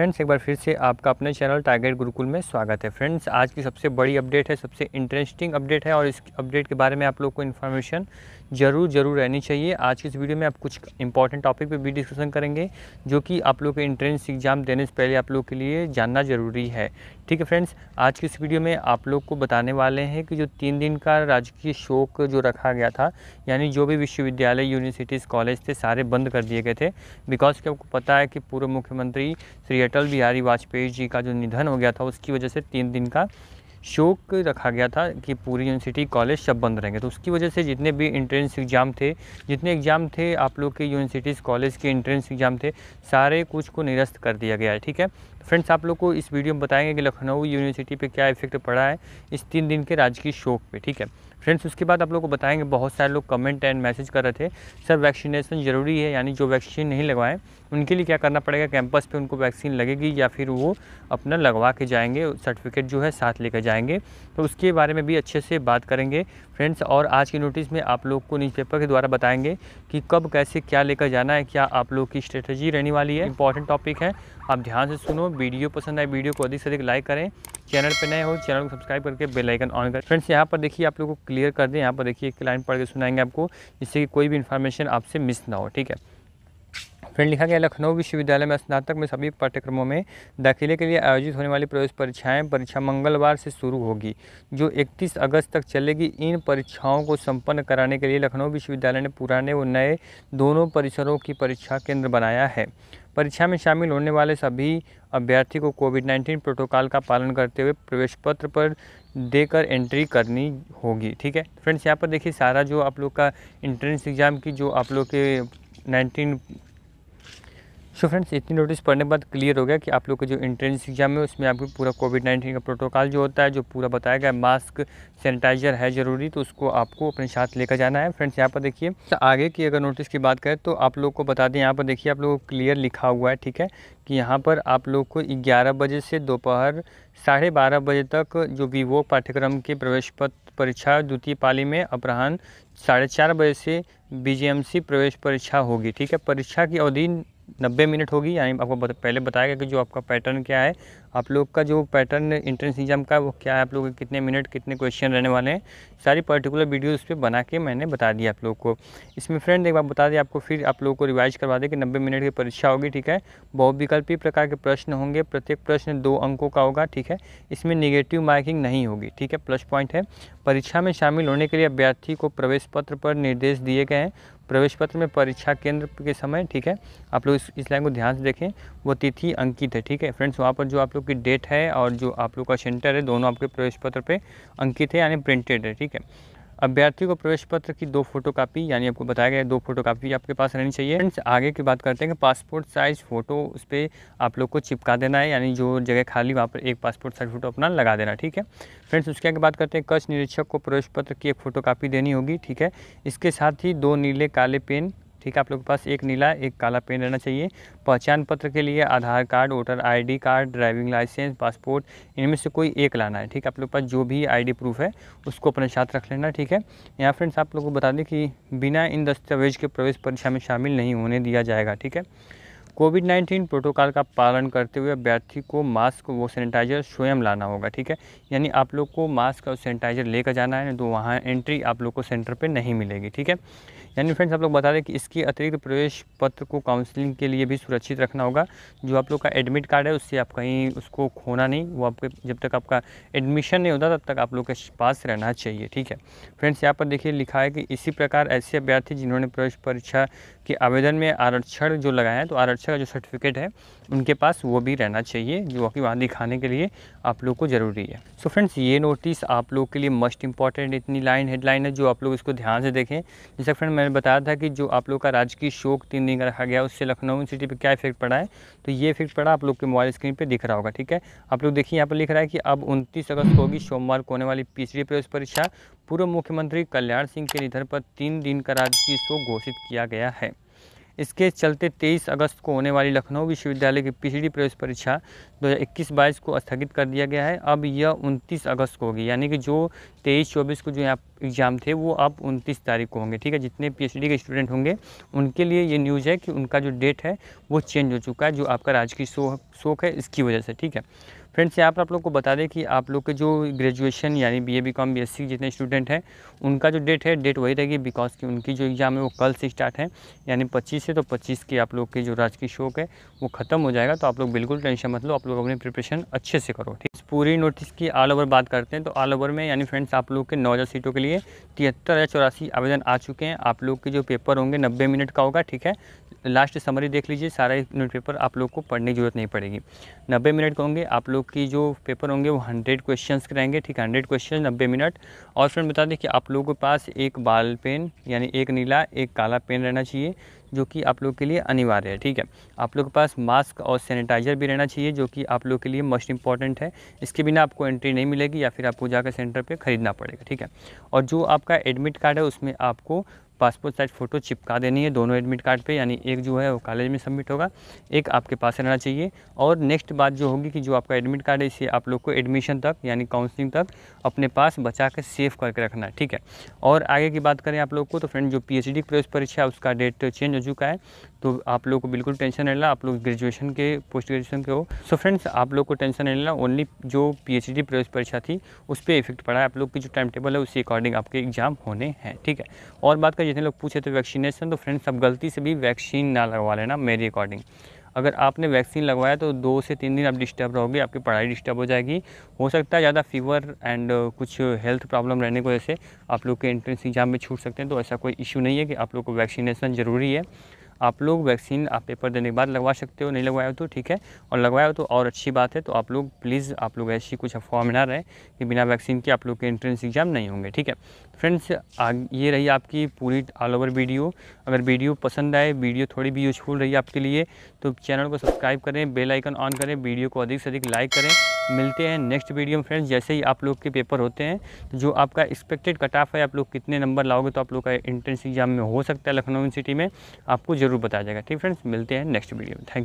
friends एक बार फिर से आपका अपने चैनल टारगेट गुरुकुल में स्वागत है फ्रेंड्स आज की सबसे बड़ी अपडेट है सबसे इंटरेस्टिंग अपडेट है और इस अपडेट के बारे में आप लोग को इन्फॉर्मेशन जरूर जरूर रहनी चाहिए आज की इस वीडियो में आप कुछ इंपॉर्टेंट टॉपिक पे भी डिस्कशन करेंगे जो कि आप लोग के इंट्रेंस एग्ज़ाम देने से पहले आप लोग के लिए जानना ज़रूरी है ठीक है फ्रेंड्स आज की इस वीडियो में आप लोग को बताने वाले हैं कि जो तीन दिन का राजकीय शोक जो रखा गया था यानी जो भी विश्वविद्यालय यूनिवर्सिटीज़ कॉलेज थे सारे बंद कर दिए गए थे बिकॉज क्या आपको पता है कि पूर्व मुख्यमंत्री श्री अटल बिहारी वाजपेयी जी का जो निधन हो गया था उसकी वजह से तीन दिन का शोक रखा गया था कि पूरी यूनिवर्सिटी कॉलेज सब बंद रहेंगे तो उसकी वजह से जितने भी इंट्रेंस एग्ज़ाम थे जितने एग्ज़ाम थे आप लोग के यूनिवर्सिटीज़ कॉलेज के इंट्रेंस एग्ज़ाम थे सारे कुछ को निरस्त कर दिया गया है ठीक है फ्रेंड्स आप लोग को इस वीडियो में बताएंगे कि लखनऊ यूनिवर्सिटी पे क्या इफेक्ट पड़ा है इस तीन दिन के राजकीय शोक पे ठीक है फ्रेंड्स उसके बाद आप लोग को बताएंगे बहुत सारे लोग कमेंट एंड मैसेज कर रहे थे सर वैक्सीनेशन ज़रूरी है यानी जो वैक्सीन नहीं लगवाएं उनके लिए क्या करना पड़ेगा कैंपस पे उनको वैक्सीन लगेगी या फिर वो अपना लगवा के जाएंगे सर्टिफिकेट जो है साथ लेकर जाएंगे तो उसके बारे में भी अच्छे से बात करेंगे फ्रेंड्स और आज की नोटिस में आप लोग को न्यूज़पेपर के द्वारा बताएंगे कि कब कैसे क्या लेकर जाना है क्या आप लोग की स्ट्रेटजी रहने वाली है इंपॉर्टेंट टॉपिक है आप ध्यान से सुनो वीडियो पसंद आए वीडियो को अधिक से अधिक लाइक करें चैनल पर नए हो चैनल को सब्सक्राइब करके बेल आइकन ऑन करें फ्रेंड्स यहाँ पर देखिए आप लोगों को क्लियर कर दें यहाँ पर देखिए एक लाइन पढ़ के सुनाएंगे आपको जिससे कि कोई भी इन्फॉर्मेशन आपसे मिस ना हो ठीक है फिर लिखा गया लखनऊ विश्वविद्यालय में स्नातक में सभी पाठ्यक्रमों में दाखिले के लिए आयोजित होने वाली प्रवेश परीक्षाएं परीक्षा मंगलवार से शुरू होगी जो 31 अगस्त तक चलेगी इन परीक्षाओं को संपन्न कराने के लिए लखनऊ विश्वविद्यालय ने पुराने व नए दोनों परिसरों की परीक्षा केंद्र बनाया है परीक्षा में शामिल होने वाले सभी अभ्यर्थी को कोविड नाइन्टीन प्रोटोकॉल का पालन करते हुए प्रवेश पत्र पर देकर एंट्री करनी होगी ठीक है फ्रेंड्स यहाँ पर देखिए सारा जो आप लोग का एंट्रेंस एग्ज़ाम की जो आप लोग के सो फ्रेंड्स इतनी नोटिस पढ़ने के बाद क्लियर हो गया कि आप लोग का जो इंट्रेंस एग्जाम है उसमें आपको पूरा कोविड नाइन्टीन का प्रोटोकॉल जो होता है जो पूरा बताया गया मास्क सैनिटाइजर है ज़रूरी तो उसको आपको अपने साथ लेकर जाना है फ्रेंड्स यहाँ पर देखिए तो आगे की अगर नोटिस की बात करें तो आप लोग को बता दें यहाँ पर देखिए आप लोग क्लियर लिखा हुआ है ठीक है कि यहाँ पर आप लोग को ग्यारह बजे से दोपहर साढ़े बारह बजे तक जो विवो पाठ्यक्रम के प्रवेश पत्र परीक्षा द्वितीय पाली में अपराह्न साढ़े चार बजे से बीजेएमसी प्रवेश परीक्षा होगी ठीक है परीक्षा की अवधि 90 मिनट होगी यानी आपको पहले बताया गया कि जो आपका पैटर्न क्या है आप लोग का जो पैटर्न इंट्रेंस एग्ज़ाम का वो क्या है आप लोग के कितने मिनट कितने क्वेश्चन रहने वाले हैं सारी पर्टिकुलर वीडियो उस पर बना के मैंने बता दिया आप लोग को इसमें फ्रेंड एक बार बता दें आपको फिर आप लोग को रिवाइज करवा दें कि नब्बे मिनट की परीक्षा होगी ठीक है बहुविकल्पी प्रकार के प्रश्न होंगे प्रत्येक प्रश्न दो अंकों का होगा ठीक है इसमें निगेटिव मार्किंग नहीं होगी ठीक है प्लस पॉइंट है परीक्षा में शामिल होने के लिए अभ्यर्थी को प्रवेश पत्र पर निर्देश दिए गए हैं प्रवेश पत्र में परीक्षा केंद्र के समय ठीक है आप लोग इस, इस लाइन को ध्यान से देखें वो तिथि अंकित है ठीक है फ्रेंड्स वहाँ पर जो आप लोग पत्रों की डेट है और जो आप लोग का सेंटर है दोनों आपके प्रवेश पत्र पे अंकित है यानी प्रिंटेड है ठीक है अभ्यर्थी को प्रवेश पत्र की दो फोटो कापी यानी आपको बताया गया दो फोटो कापी आपके पास रहनी चाहिए फ्रेंड्स आगे की बात करते हैं कि पासपोर्ट साइज़ फ़ोटो उस पर आप लोग को चिपका देना है यानी जो जगह खाली वहाँ पर एक पासपोर्ट साइज़ फ़ोटो अपना लगा देना ठीक है फ्रेंड्स उसके आगे बात करते हैं कच्छ निरीक्षक को प्रवेश पत्र की एक फ़ोटो कापी देनी होगी ठीक है इसके साथ ही दो नीले काले पेन ठीक है आप लोग के पास एक नीला एक काला पेन रहना चाहिए पहचान पत्र के लिए Aadhaar card voter ID card driving licence passport इनमें से कोई एक लाना है ठीक है आप लोग के पास जो भी आईडी प्रूफ है उसको अपने साथ रख लेना ठीक है यहाँ फ्रेंड्स आप लोग को बता दें कि बिना इन दस्तावेज के प्रवेश परीक्षा में शामिल नहीं होने दिया जाएगा ठीक है कोविड नाइन्टीन प्रोटोकॉल का पालन करते हुए अभ्यर्थी को मास्क व सैनिटाइजर स्वयं लाना होगा ठीक है यानी आप लोग को मास्क और सैनिटाइजर लेकर जाना है तो वहाँ एंट्री आप लोग को सेंटर पर नहीं मिलेगी ठीक है यानी फ्रेंड्स आप लोग बता दें कि इसके अतिरिक्त प्रवेश पत्र को काउंसलिंग के लिए भी सुरक्षित रखना होगा जो आप लोग का एडमिट कार्ड है उससे आप कहीं उसको खोना नहीं वो आपके जब तक आपका एडमिशन नहीं होता तब तक आप लोग के पास रहना चाहिए ठीक है फ्रेंड्स यहाँ पर देखिए लिखा है कि इसी प्रकार ऐसे अभ्यर्थी जिन्होंने प्रवेश परीक्षा के आवेदन में आरक्षण जो लगाया है तो आरक्षण का जो सर्टिफिकेट है उनके पास वो भी रहना चाहिए जो कि वहाँ दिखाने के लिए आप लोग को ज़रूरी है सो so फ्रेंड्स ये नोटिस आप लोग के लिए मस्ट इंपॉर्टेंट इतनी लाइन हेडलाइन है जो आप लोग इसको ध्यान से देखें जैसा फ्रेंड मैंने बताया था कि जो आप लोग का राजकीय शोक तीन दिन का रखा गया उससे लखनऊ सिटी पर क्या इफेक्ट पड़ा है तो ये इफेक्ट पड़ा आप लोग के मोबाइल स्क्रीन पर दिख रहा होगा ठीक है आप लोग देखिए यहाँ पर लिख रहा है कि अब उनतीस अगस्त को होगी सोमवार को होने वाली पिछड़ी प्रवेश परीक्षा पूर्व मुख्यमंत्री कल्याण सिंह के निधन पर तीन दिन का राजकीय शोक घोषित किया गया है इसके चलते 23 अगस्त को होने वाली लखनऊ विश्वविद्यालय की पिछड़ी प्रवेश परीक्षा 2021-22 को स्थगित कर दिया गया है अब यह 29 अगस्त को होगी यानी कि जो 23-24 को जो यहाँ एग्ज़ाम थे वो अब 29 तारीख को होंगे ठीक है जितने पीएचडी के स्टूडेंट होंगे उनके लिए ये न्यूज़ है कि उनका जो डेट है वो चेंज हो चुका है जो आपका राजकीय शोक शोक है इसकी वजह से ठीक है फ्रेंड्स यहाँ पर आप लोग को बता दें कि आप लोग के जो ग्रेजुएशन यानी B A B com B S C जितने स्टूडेंट हैं उनका जो डेट है डेट वही रहेगी बिकॉज की उनकी जो एग्ज़ाम है वो कल से स्टार्ट है यानी पच्चीस से तो पच्चीस की आप लोग के जो राजकीय शौक है वो ख़त्म हो जाएगा तो आप लोग बिल्कुल टेंशन मत लो आप लोग अपनी प्रिपरेशन अच्छे से करो ठीक पूरी नोटिस की ऑल ओवर बात करते हैं तो ऑल ओवर में यानी फ्रेंड्स आप लोग के नौ हज़ार सीटों के लिए तिहत्तर हज़ार चौरासी आवेदन आ चुके हैं आप लोग के जो पेपर होंगे नब्बे मिनट का होगा ठीक है लास्ट समरी देख लीजिए सारा न्यूज़ पेपर आप लोग को पढ़ने की जरूरत नहीं पड़ेगी नब्बे मिनट के होंगे आप लोग की जो पेपर होंगे वो हंड्रेड क्वेश्चन के रहेंगे ठीक हंड्रेड क्वेश्चन नब्बे मिनट और फ्रेंड बता दें कि आप लोगों के पास एक बाल पेन यानी एक नीला एक काला पेन रहना चाहिए जो कि आप लोग के लिए अनिवार्य है ठीक है आप लोग के पास मास्क और सैनिटाइज़र भी रहना चाहिए जो कि आप लोग के लिए मोस्ट इंपॉर्टेंट है इसके बिना आपको एंट्री नहीं मिलेगी या फिर आपको जाकर सेंटर पर ख़रीदना पड़ेगा ठीक है और जो आपका एडमिट कार्ड है उसमें आपको पासपोर्ट साइज़ फ़ोटो चिपका देनी है दोनों एडमिट कार्ड पे यानी एक जो है वो कॉलेज में सबमिट होगा एक आपके पास रहना चाहिए और नेक्स्ट बात जो होगी कि जो आपका एडमिट कार्ड है इसे आप लोग को एडमिशन तक यानी काउंसलिंग तक अपने पास बचा के सेव करके रखना है ठीक है और आगे की बात करें आप लोग को तो फ्रेंड जो पी की प्रवेश परीक्षा है उसका डेट चेंज हो चुका है तो आप लोग को बिल्कुल टेंशन नहीं लेना आप लोग ग्रेजुएशन के पोस्ट ग्रेजुएशन के हो सो फ्रेंड्स आप लोग को टेंशन नहीं लेना ओनली जो पी प्रवेश परीक्षा थी उस पर इफेक्ट पड़ा है आप लोग की जो टाइम टेबल है उसी अकॉर्डिंग आपके एग्जाम होने हैं ठीक है और बात करिए जितने लोग पूछे थे वैक्सीनेशन तो फ्रेंड्स सब गलती से भी वैक्सीन ना लगवा लेना मेरी अकॉर्डिंग अगर आपने वैक्सीन लगवाया तो दो से तीन दिन आप डिस्टर्ब रहोगे आपकी पढ़ाई डिस्टर्ब हो जाएगी हो सकता है ज़्यादा फीवर एंड कुछ हेल्थ प्रॉब्लम रहने की वजह से आप लोग के एंट्रेंस एग्ज़ाम में छूट सकते हैं तो ऐसा कोई इशू नहीं है कि आप लोग को वैक्सीनेशन ज़रूरी है आप लोग वैक्सीन आप पेपर देने के बाद लगवा सकते हो नहीं लगवाए हो तो ठीक है और लगवाए हो तो और अच्छी बात है तो आप लोग प्लीज़ आप लोग ऐसी कुछ अफवाह में ना रहे कि बिना वैक्सीन के आप लोग के एंट्रेंस एग्ज़ाम नहीं होंगे ठीक है फ्रेंड्स तो ये रही आपकी पूरी ऑल ओवर वीडियो अगर वीडियो पसंद आए वीडियो थोड़ी भी यूजफुल रही आपके लिए तो चैनल को सब्सक्राइब करें बेलाइकन ऑन करें वीडियो को अधिक से अधिक लाइक करें मिलते हैं नेक्स्ट वीडियो में फ्रेंड्स जैसे ही आप लोग के पेपर होते हैं तो जो आपका एक्सपेक्टेड कट ऑफ है आप लोग कितने नंबर लाओगे तो आप लोग का एंट्रेंस एग्जाम में हो सकता है लखनऊ यूनिवर्सिटी में आपको ज़रूर बताया जाएगा ठीक फ्रेंड्स मिलते हैं नेक्स्ट वीडियो में थैंक